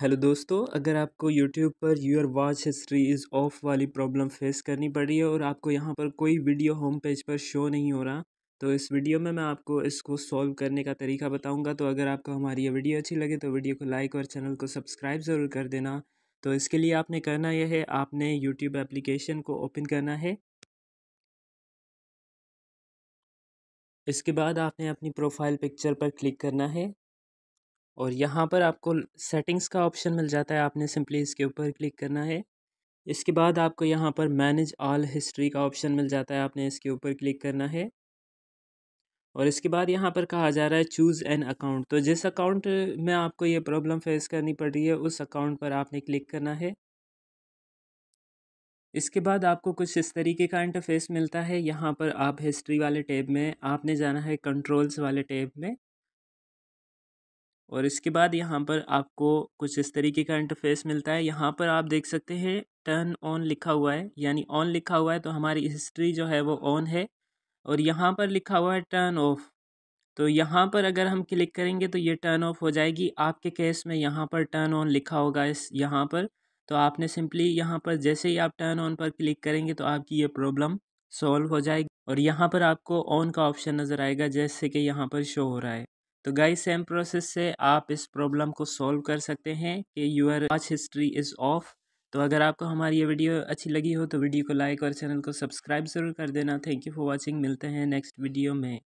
hello दोस्तों अगर आपको यूट्यूब पर your watch history is off वाली प्रॉब्लम फेस करनी पड़ रही है और आपको यहाँ पर कोई वीडियो होम पेज पर शो नहीं हो रहा तो इस वीडियो में मैं आपको इसको सॉल्व करने का तरीका बताऊंगा तो अगर आपको हमारी ये वीडियो अच्छी लगे तो वीडियो को लाइक और चैनल को सब्सक्राइब ज़रूर कर देना तो इसके लिए आपने करना यह है आपने यूट्यूब एप्लीकेशन को ओपन करना है इसके बाद आपने अपनी प्रोफाइल पिक्चर पर क्लिक करना है और यहाँ पर आपको सेटिंग्स का ऑप्शन मिल जाता है आपने सिंपली इसके ऊपर क्लिक करना है इसके बाद आपको यहाँ पर मैनेज ऑल हिस्ट्री का ऑप्शन मिल जाता है आपने इसके ऊपर क्लिक करना है और इसके बाद यहाँ पर कहा जा रहा है चूज़ एन अकाउंट तो जिस अकाउंट में आपको ये प्रॉब्लम फेस करनी पड़ रही है उस अकाउंट पर आपने क्लिक करना है इसके बाद आपको कुछ इस तरीके का इंटरफेस मिलता है यहाँ पर आप हिस्ट्री वाले टैब में आपने जाना है कंट्रोल्स वाले टैब में और इसके बाद यहाँ पर आपको कुछ इस तरीके का इंटरफेस मिलता है यहाँ पर आप देख सकते हैं टर्न ऑन लिखा हुआ है यानी ऑन लिखा हुआ है तो हमारी हिस्ट्री जो है वो ऑन है और यहाँ पर लिखा हुआ है टर्न ऑफ तो यहाँ पर अगर हम क्लिक करेंगे तो ये टर्न ऑफ हो जाएगी आपके केस में यहाँ पर टर्न ऑन लिखा होगा इस यहाँ पर तो आपने सिंपली यहाँ पर जैसे ही आप टर्न ऑन पर क्लिक करेंगे तो आपकी ये प्रॉब्लम सॉल्व हो जाएगी और यहाँ पर आपको ऑन का ऑप्शन नज़र आएगा जैसे कि यहाँ पर शो हो रहा है तो गाइस सेम प्रोसेस से आप इस प्रॉब्लम को सॉल्व कर सकते हैं कि your watch history is off तो अगर आपको हमारी ये वीडियो अच्छी लगी हो तो वीडियो को लाइक और चैनल को सब्सक्राइब ज़रूर कर देना थैंक यू फॉर वॉचिंग मिलते हैं नेक्स्ट वीडियो में